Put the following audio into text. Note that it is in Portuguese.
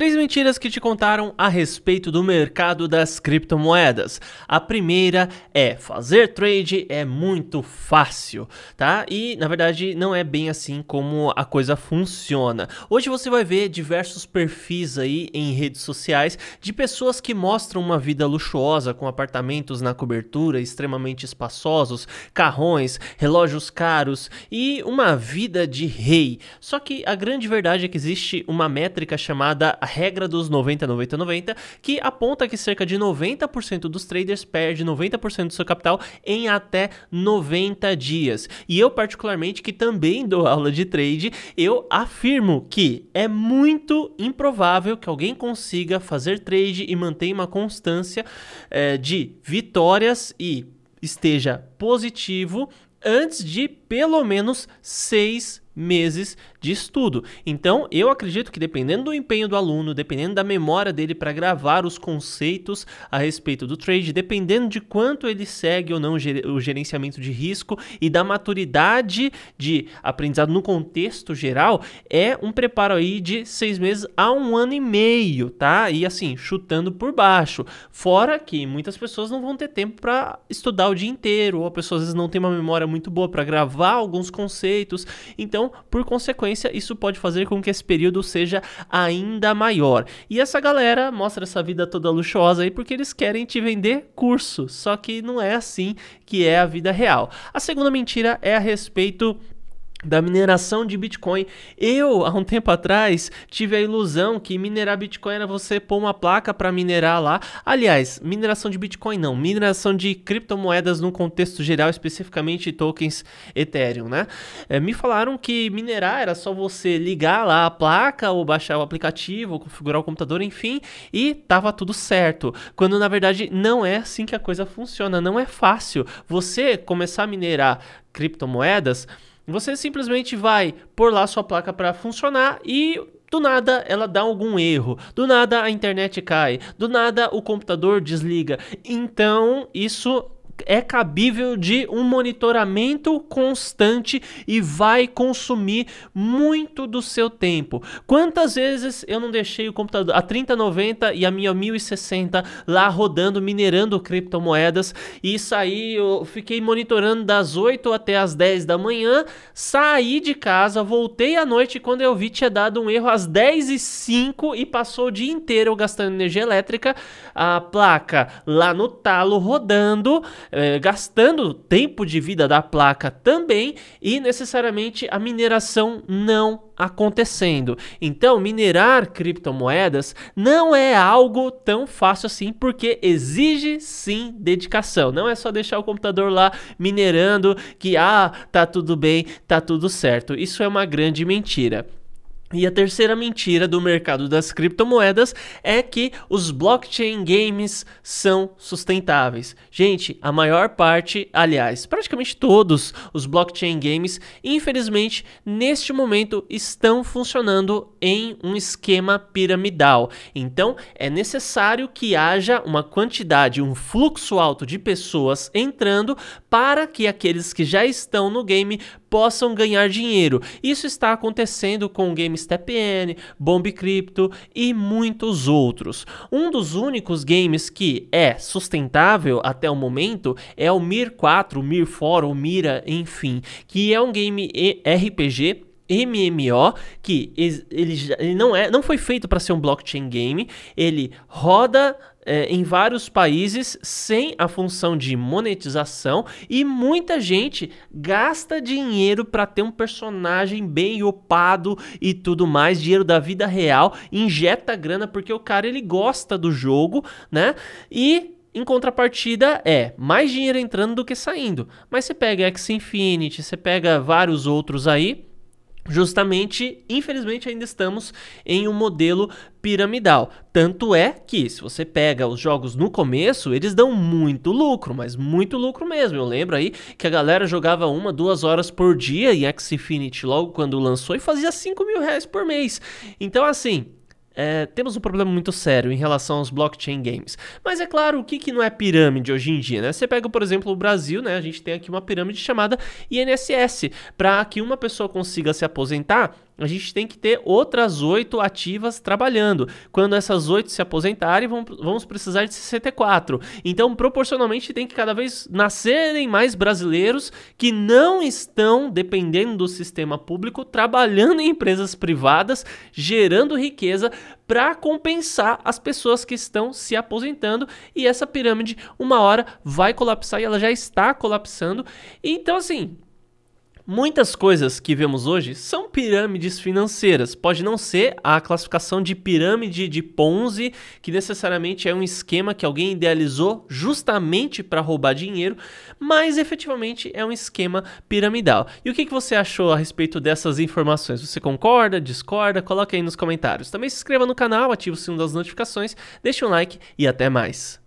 Três mentiras que te contaram a respeito do mercado das criptomoedas. A primeira é fazer trade é muito fácil, tá? E na verdade não é bem assim como a coisa funciona. Hoje você vai ver diversos perfis aí em redes sociais de pessoas que mostram uma vida luxuosa com apartamentos na cobertura, extremamente espaçosos, carrões, relógios caros e uma vida de rei. Só que a grande verdade é que existe uma métrica chamada regra dos 90, 90, 90, que aponta que cerca de 90% dos traders perde 90% do seu capital em até 90 dias. E eu, particularmente, que também dou aula de trade, eu afirmo que é muito improvável que alguém consiga fazer trade e manter uma constância é, de vitórias e esteja positivo antes de pelo menos seis meses de estudo. Então, eu acredito que dependendo do empenho do aluno, dependendo da memória dele para gravar os conceitos a respeito do trade, dependendo de quanto ele segue ou não o gerenciamento de risco e da maturidade de aprendizado no contexto geral, é um preparo aí de seis meses a um ano e meio, tá? E assim, chutando por baixo. Fora que muitas pessoas não vão ter tempo para estudar o dia inteiro, ou a pessoa às vezes não tem uma memória muito boa para gravar alguns conceitos. Então, por consequência, consequência, isso pode fazer com que esse período seja ainda maior. E essa galera mostra essa vida toda luxuosa aí porque eles querem te vender curso, só que não é assim que é a vida real. A segunda mentira é a respeito da mineração de Bitcoin. Eu, há um tempo atrás, tive a ilusão que minerar Bitcoin era você pôr uma placa para minerar lá. Aliás, mineração de Bitcoin não, mineração de criptomoedas num contexto geral, especificamente tokens Ethereum, né? É, me falaram que minerar era só você ligar lá a placa ou baixar o aplicativo, ou configurar o computador, enfim, e tava tudo certo. Quando na verdade não é assim que a coisa funciona, não é fácil. Você começar a minerar criptomoedas você simplesmente vai pôr lá sua placa para funcionar e do nada ela dá algum erro, do nada a internet cai, do nada o computador desliga. Então isso é cabível de um monitoramento constante e vai consumir muito do seu tempo. Quantas vezes eu não deixei o computador a 3090 e a minha 1060 lá rodando, minerando criptomoedas e saí, eu fiquei monitorando das 8 até as 10 da manhã, saí de casa, voltei à noite quando eu vi tinha dado um erro às 10 e 5 e passou o dia inteiro gastando energia elétrica, a placa lá no talo rodando eh, gastando tempo de vida da placa também e necessariamente a mineração não acontecendo. Então, minerar criptomoedas não é algo tão fácil assim, porque exige sim dedicação. Não é só deixar o computador lá minerando que ah, tá tudo bem, tá tudo certo. Isso é uma grande mentira. E a terceira mentira do mercado das criptomoedas é que os blockchain games são sustentáveis. Gente, a maior parte, aliás, praticamente todos os blockchain games, infelizmente, neste momento estão funcionando em um esquema piramidal. Então, é necessário que haja uma quantidade, um fluxo alto de pessoas entrando para que aqueles que já estão no game possam ganhar dinheiro. Isso está acontecendo com o N, Bomb Crypto e muitos outros. Um dos únicos games que é sustentável até o momento é o Mir 4, o Mir 4, o Mira, enfim, que é um game RPG MMO que ele, ele não, é, não foi feito para ser um blockchain game, ele roda é, em vários países sem a função de monetização e muita gente gasta dinheiro para ter um personagem bem opado e tudo mais, dinheiro da vida real, injeta grana porque o cara ele gosta do jogo, né? E em contrapartida é mais dinheiro entrando do que saindo. Mas você pega X Infinity, você pega vários outros aí, Justamente, infelizmente, ainda estamos em um modelo piramidal. Tanto é que, se você pega os jogos no começo, eles dão muito lucro, mas muito lucro mesmo. Eu lembro aí que a galera jogava uma, duas horas por dia em Xfinity logo quando lançou e fazia 5 mil reais por mês. Então, assim, é, temos um problema muito sério em relação aos blockchain games. Mas é claro, o que, que não é pirâmide hoje em dia, né? Você pega, por exemplo, o Brasil, né? A gente tem aqui uma pirâmide chamada INSS. Para que uma pessoa consiga se aposentar, a gente tem que ter outras oito ativas trabalhando. Quando essas oito se aposentarem, vamos precisar de 64. Então, proporcionalmente, tem que cada vez nascerem mais brasileiros que não estão, dependendo do sistema público, trabalhando em empresas privadas, gerando riqueza para compensar as pessoas que estão se aposentando e essa pirâmide uma hora vai colapsar e ela já está colapsando. Então assim, Muitas coisas que vemos hoje são pirâmides financeiras. Pode não ser a classificação de pirâmide de Ponzi, que necessariamente é um esquema que alguém idealizou justamente para roubar dinheiro, mas efetivamente é um esquema piramidal. E o que, que você achou a respeito dessas informações? Você concorda, discorda? Coloque aí nos comentários. Também se inscreva no canal, ative o sino das notificações, deixe um like e até mais.